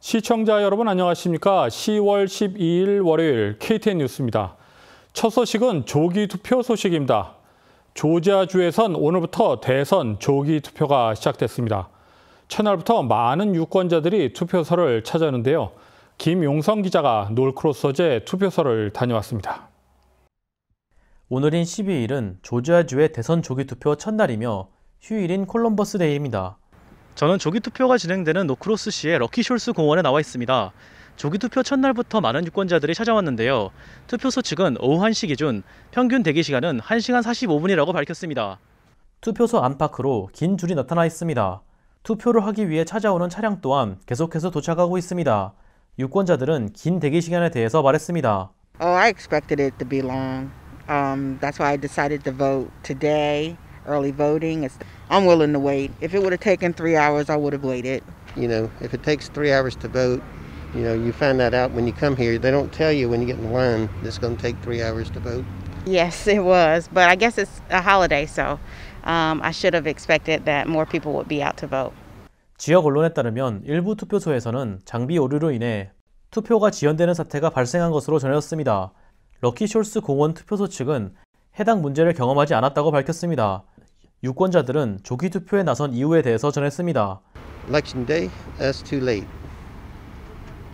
시청자 여러분 안녕하십니까. 10월 12일 월요일 KTN 뉴스입니다. 첫 소식은 조기 투표 소식입니다. 조지아주에선 오늘부터 대선 조기 투표가 시작됐습니다. 첫날부터 많은 유권자들이 투표소를 찾았는데요. 김용성 기자가 놀크로스 소재 투표소를 다녀왔습니다. 오늘인 12일은 조지아주의 대선 조기 투표 첫날이며 휴일인 콜럼버스 데이입니다. 저는 조기 투표가 진행되는 노크로스시의 럭키숄스 공원에 나와 있습니다. 조기 투표 첫날부터 많은 유권자들이 찾아왔는데요. 투표소 측은 오후 1시 기준 평균 대기 시간은 1시간 45분이라고 밝혔습니다. 투표소 안팎으로 긴 줄이 나타나 있습니다. 투표를 하기 위해 찾아오는 차량 또한 계속해서 도착하고 있습니다. 유권자들은 긴 대기 시간에 대해서 말했습니다. Oh, I expected it to be long. Um, that's why I decided to vote today. early voting. It's, I'm willing to wait. If it would have taken three hours, I would have waited. You know, if it takes three hours to vote, you know, you find that out when you come here. They don't tell you when you get in line it's going to take three hours to vote. Yes, it was, but I guess it's a holiday, so um, I should have expected that more people would be out to vote. 지역 언론에 따르면 일부 투표소에서는 장비 오류로 인해 투표가 지연되는 사태가 발생한 것으로 전해졌습니다. 럭키 숄스 공원 투표소 측은 해당 문제를 경험하지 않았다고 밝혔습니다. 유권자들은 조기 투표에 나선 이유에 대해서 전했습니다. Election day, that's too late.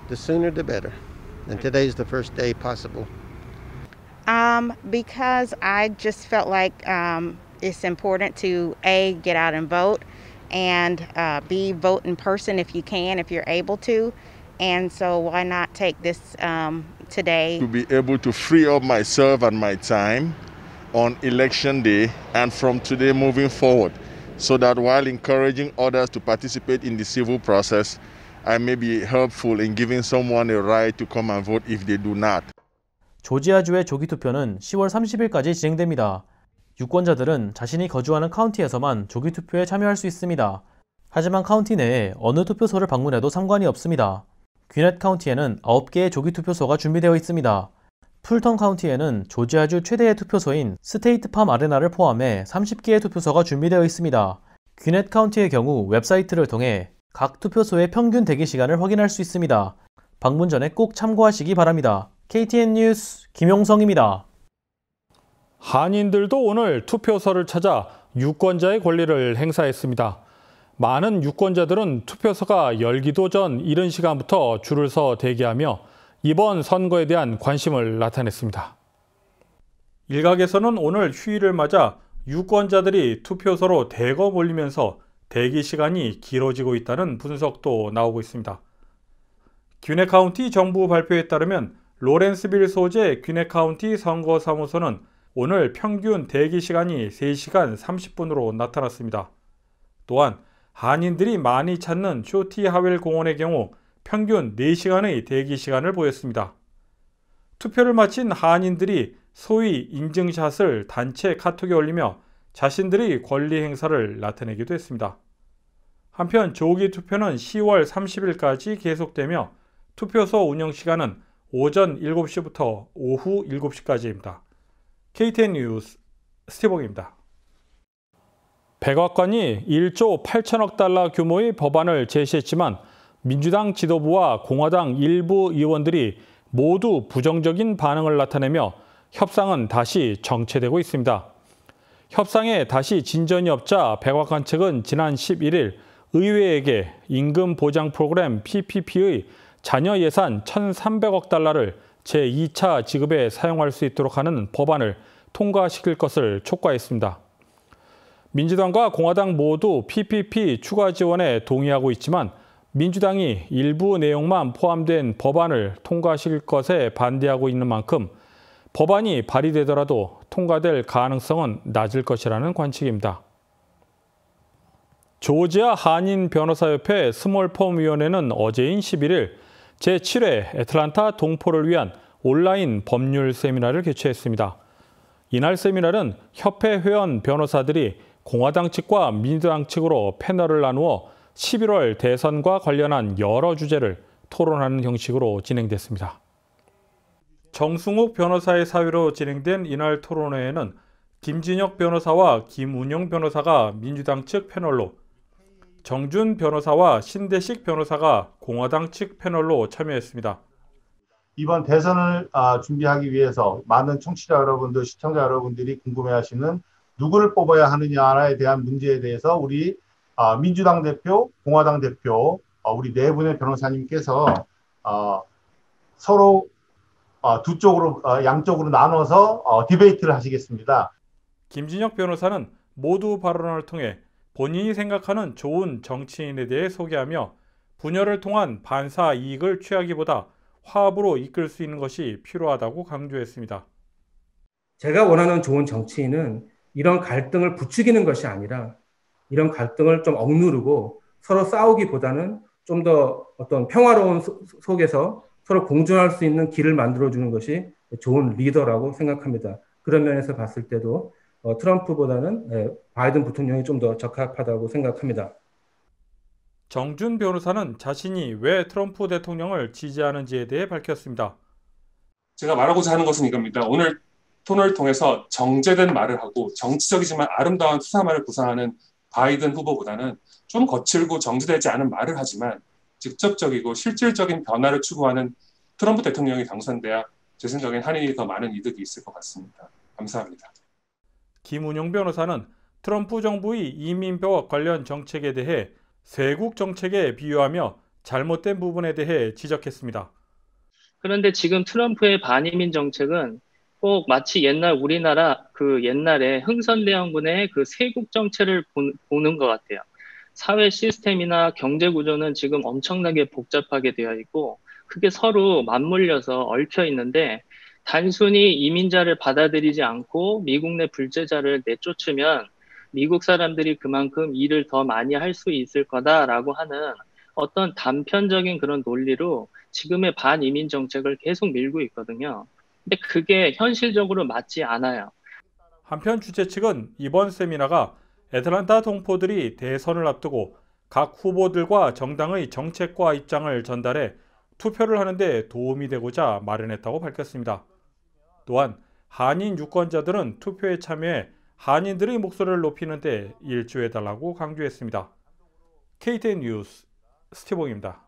The sooner the better. And today is the first day possible. Um, because I just felt like um, it's important to a get out and vote, and uh, b vote in person if you can, if you're able to. And so why not take this um, today? To be able to free up myself and my time on election day and from today moving forward, so that while encouraging others to participate in the civil process, I may be helpful in giving someone a right to come and vote if they do not. 조지아주의 조기 투표는 10월 30일까지 진행됩니다. 유권자들은 자신이 거주하는 카운티에서만 조기 투표에 참여할 수 있습니다. 하지만 카운티 내에 어느 투표소를 방문해도 상관이 없습니다. 귀넷 카운티에는 9개의 조기 투표소가 준비되어 있습니다. 풀턴 카운티에는 조지아주 최대의 투표소인 스테이트팜 아레나를 포함해 30개의 투표소가 준비되어 있습니다. 귀넷 카운티의 경우 웹사이트를 통해 각 투표소의 평균 대기 시간을 확인할 수 있습니다. 방문 전에 꼭 참고하시기 바랍니다. KTN 뉴스 김용성입니다. 한인들도 오늘 투표소를 찾아 유권자의 권리를 행사했습니다. 많은 유권자들은 투표소가 열기도 전 이른 시간부터 줄을 서 대기하며 이번 선거에 대한 관심을 나타냈습니다. 일각에서는 오늘 휴일을 맞아 유권자들이 투표소로 대거 몰리면서 대기 시간이 길어지고 있다는 분석도 나오고 있습니다. 귀네 카운티 정부 발표에 따르면 로렌스빌 소재 귀네 카운티 선거사무소는 오늘 평균 대기 시간이 3시간 30분으로 나타났습니다. 또한 한인들이 많이 찾는 쇼티 하웰 공원의 경우 평균 4시간의 대기 시간을 보였습니다. 투표를 마친 한인들이 소위 인증샷을 단체 카톡에 올리며 자신들의 권리 행사를 나타내기도 했습니다. 한편 조기 투표는 10월 30일까지 계속되며 투표소 운영 시간은 오전 7시부터 오후 7시까지입니다. KTN 뉴스 스티봉입니다. 백악관이 1조 8천억 달러 규모의 법안을 제시했지만 민주당 지도부와 공화당 일부 의원들이 모두 부정적인 반응을 나타내며 협상은 다시 정체되고 있습니다. 협상에 다시 진전이 없자 백악관 측은 지난 11일 의회에게 임금 보장 프로그램 PPP의 자녀 예산 1,300억 달러를 제2차 지급에 사용할 수 있도록 하는 법안을 통과시킬 것을 촉구했습니다. 민주당과 공화당 모두 PPP 추가 지원에 동의하고 있지만 민주당이 일부 내용만 포함된 법안을 통과시킬 것에 반대하고 있는 만큼 법안이 발의되더라도 통과될 가능성은 낮을 것이라는 관측입니다. 조지아 한인 변호사협회 스몰펌위원회는 어제인 11일 제7회 애틀란타 동포를 위한 온라인 법률 세미나를 개최했습니다. 이날 세미나는 협회 회원 변호사들이 공화당 측과 민주당 측으로 패널을 나누어 11월 대선과 관련한 여러 주제를 토론하는 형식으로 진행됐습니다. 정승욱 변호사의 사위로 진행된 이날 토론회에는 김진혁 변호사와 김운영 변호사가 민주당 측 패널로 정준 변호사와 신대식 변호사가 공화당 측 패널로 참여했습니다. 이번 대선을 아, 준비하기 위해서 많은 청취자 여러분들, 시청자 여러분들이 궁금해하시는 누구를 뽑아야 하느냐에 대한 문제에 대해서 우리 아, 민주당 대표, 공화당 대표, 어, 우리 네 분의 변호사님께서 어, 서로 어, 두 쪽으로 양쪽으로 나눠서 어, 디베이트를 하시겠습니다. 김진혁 변호사는 모두 발언을 통해 본인이 생각하는 좋은 정치인에 대해 소개하며 분열을 통한 반사 이익을 취하기보다 화합으로 이끌 수 있는 것이 필요하다고 강조했습니다. 제가 원하는 좋은 정치인은 이런 갈등을 부추기는 것이 아니라 이런 갈등을 좀 억누르고 서로 싸우기보다는 좀 더 어떤 평화로운 속에서 서로 공존할 수 있는 길을 만들어주는 것이 좋은 리더라고 생각합니다. 그런 면에서 봤을 때도 어, 트럼프보다는 예, 바이든 부통령이 좀 더 적합하다고 생각합니다. 정준 변호사는 자신이 왜 트럼프 대통령을 지지하는지에 대해 밝혔습니다. 제가 말하고자 하는 것은 이겁니다. 오늘 톤을 통해서 정제된 말을 하고 정치적이지만 아름다운 수사말을 구상하는 바이든 후보보다는 좀 거칠고 정제되지 않은 말을 하지만 직접적이고 실질적인 변화를 추구하는 트럼프 대통령이 당선돼야 제 생각엔 한인이 더 많은 이득이 있을 것 같습니다. 감사합니다. 김운영 변호사는 트럼프 정부의 이민와 관련 정책에 대해 세국 정책에 비유하며 잘못된 부분에 대해 지적했습니다. 그런데 지금 트럼프의 반이민 정책은 꼭 마치 옛날 우리나라 그 옛날에 흥선대원군의 그 세국 정체를 보는 것 같아요. 사회 시스템이나 경제 구조는 지금 엄청나게 복잡하게 되어 있고 그게 서로 맞물려서 얽혀 있는데 단순히 이민자를 받아들이지 않고 미국 내 불제자를 내쫓으면 미국 사람들이 그만큼 일을 더 많이 할 수 있을 거다라고 하는 어떤 단편적인 그런 논리로 지금의 반이민 정책을 계속 밀고 있거든요. 근데 그게 현실적으로 맞지 않아요. 한편 주최 측은 이번 세미나가 애틀란타 동포들이 대선을 앞두고 각 후보들과 정당의 정책과 입장을 전달해 투표를 하는데 도움이 되고자 마련했다고 밝혔습니다. 또한 한인 유권자들은 투표에 참여해 한인들의 목소리를 높이는 데 일조해달라고 강조했습니다. KTN 뉴스 스티봉입니다.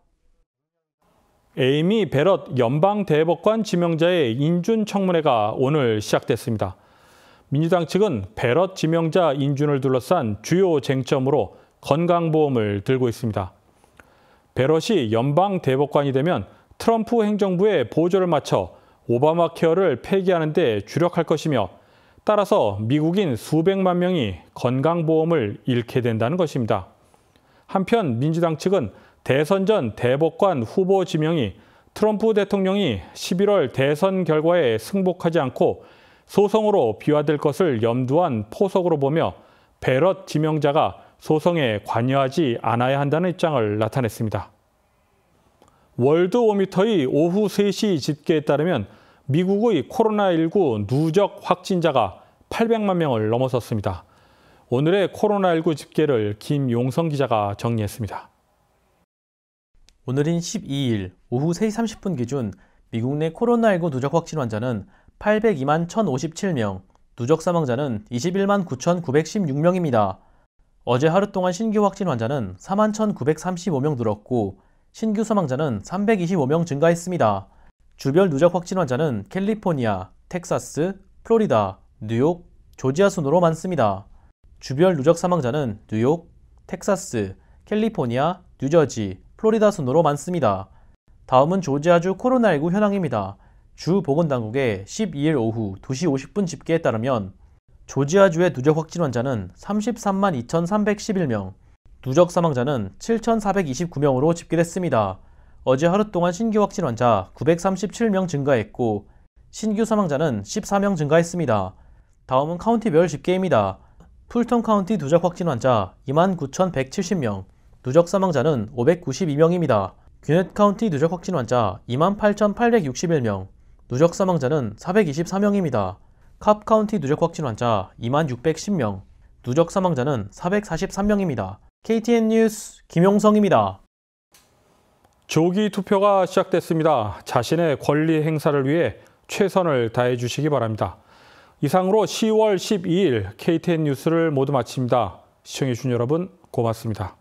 에이미 베럿 연방대법관 지명자의 인준청문회가 오늘 시작됐습니다. 민주당 측은 베럿 지명자 인준을 둘러싼 주요 쟁점으로 건강보험을 들고 있습니다. 베럿이 연방대법관이 되면 트럼프 행정부의 보조를 맞춰 오바마 케어를 폐기하는 데 주력할 것이며 따라서 미국인 수백만 명이 건강보험을 잃게 된다는 것입니다. 한편 민주당 측은 대선 전 대법관 후보 지명이 트럼프 대통령이 11월 대선 결과에 승복하지 않고 소송으로 비화될 것을 염두한 포석으로 보며 베럿 지명자가 소송에 관여하지 않아야 한다는 입장을 나타냈습니다. 월드오미터의 오후 3시 집계에 따르면 미국의 코로나19 누적 확진자가 800만 명을 넘어섰습니다. 오늘의 코로나19 집계를 김용성 기자가 정리했습니다. 오늘인 12일 오후 3시 30분 기준 미국 내 코로나19 누적 확진 환자는 802만 1057명, 누적 사망자는 21만 9916명입니다. 어제 하루 동안 신규 확진 환자는 4만 1935명 늘었고 신규 사망자는 325명 증가했습니다. 주별 누적 확진 환자는 캘리포니아, 텍사스, 플로리다, 뉴욕, 조지아 순으로 많습니다. 주별 누적 사망자는 뉴욕, 텍사스, 캘리포니아, 뉴저지, 플로리다 순으로 많습니다. 다음은 조지아주 코로나19 현황입니다. 주 보건당국의 12일 오후 2시 50분 집계에 따르면 조지아주의 누적 확진 환자는 33만 2,311명, 누적 사망자는 7,429명으로 집계됐습니다. 어제 하루 동안 신규 확진 환자 937명 증가했고 신규 사망자는 14명 증가했습니다. 다음은 카운티별 집계입니다. 풀턴 카운티 누적 확진 환자 29,170명, 누적 사망자는 592명입니다. 귀넷 카운티 누적 확진 환자 28,861명, 누적 사망자는 424명입니다. 캅 카운티 누적 확진 환자 2610명, 누적 사망자는 443명입니다. KTN 뉴스 김용성입니다. 조기 투표가 시작됐습니다. 자신의 권리 행사를 위해 최선을 다해 주시기 바랍니다. 이상으로 10월 12일 KTN 뉴스를 모두 마칩니다. 시청해주신 여러분 고맙습니다.